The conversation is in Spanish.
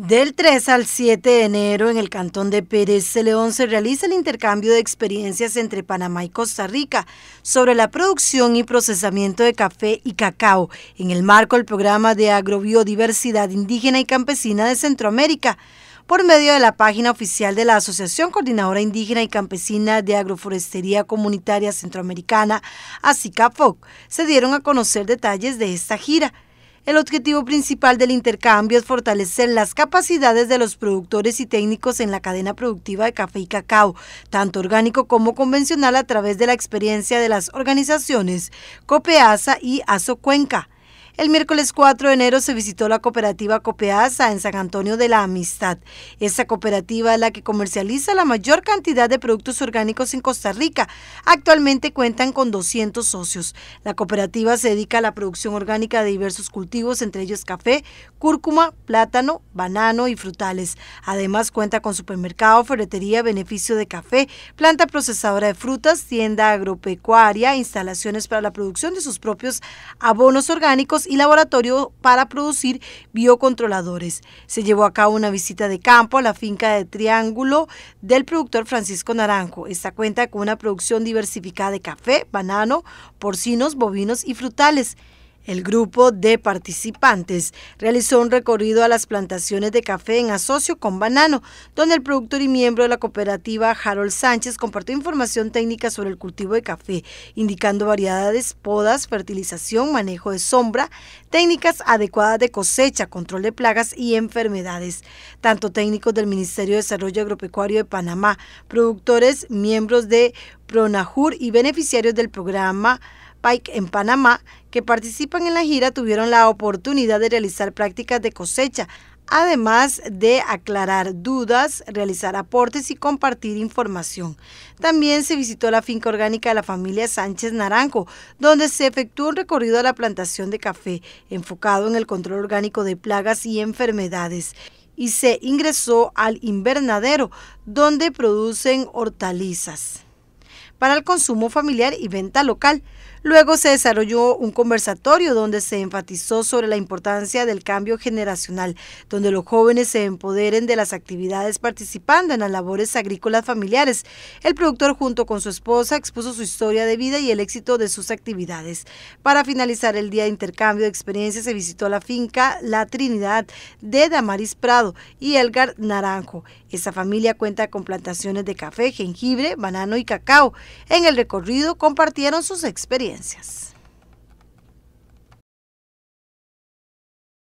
Del 3 al 7 de enero en el cantón de Pérez León se realiza el intercambio de experiencias entre Panamá y Costa Rica sobre la producción y procesamiento de café y cacao en el marco del programa de agrobiodiversidad indígena y campesina de Centroamérica por medio de la página oficial de la Asociación Coordinadora Indígena y Campesina de Agroforestería Comunitaria Centroamericana, ASICAFOC, se dieron a conocer detalles de esta gira. El objetivo principal del intercambio es fortalecer las capacidades de los productores y técnicos en la cadena productiva de café y cacao, tanto orgánico como convencional, a través de la experiencia de las organizaciones COPEASA y ASO Cuenca. El miércoles 4 de enero se visitó la cooperativa Copeasa en San Antonio de la Amistad. Esta cooperativa es la que comercializa la mayor cantidad de productos orgánicos en Costa Rica. Actualmente cuentan con 200 socios. La cooperativa se dedica a la producción orgánica de diversos cultivos, entre ellos café, cúrcuma, plátano, banano y frutales. Además cuenta con supermercado, ferretería, beneficio de café, planta procesadora de frutas, tienda agropecuaria, instalaciones para la producción de sus propios abonos orgánicos y laboratorio para producir biocontroladores. Se llevó a cabo una visita de campo a la finca de Triángulo del productor Francisco Naranjo. Esta cuenta con una producción diversificada de café, banano, porcinos, bovinos y frutales. El grupo de participantes realizó un recorrido a las plantaciones de café en asocio con Banano, donde el productor y miembro de la cooperativa Harold Sánchez compartió información técnica sobre el cultivo de café, indicando variedades, podas, fertilización, manejo de sombra, técnicas adecuadas de cosecha, control de plagas y enfermedades. Tanto técnicos del Ministerio de Desarrollo Agropecuario de Panamá, productores, miembros de Pronajur y beneficiarios del programa Pike en Panamá que participan en la gira tuvieron la oportunidad de realizar prácticas de cosecha, además de aclarar dudas, realizar aportes y compartir información. También se visitó la finca orgánica de la familia Sánchez Naranjo, donde se efectuó un recorrido a la plantación de café, enfocado en el control orgánico de plagas y enfermedades. Y se ingresó al invernadero, donde producen hortalizas para el consumo familiar y venta local. Luego se desarrolló un conversatorio donde se enfatizó sobre la importancia del cambio generacional, donde los jóvenes se empoderen de las actividades participando en las labores agrícolas familiares. El productor junto con su esposa expuso su historia de vida y el éxito de sus actividades. Para finalizar el día de intercambio de experiencias se visitó la finca La Trinidad de Damaris Prado y Elgar Naranjo. Esa familia cuenta con plantaciones de café, jengibre, banano y cacao. En el recorrido compartieron sus experiencias. Gracias.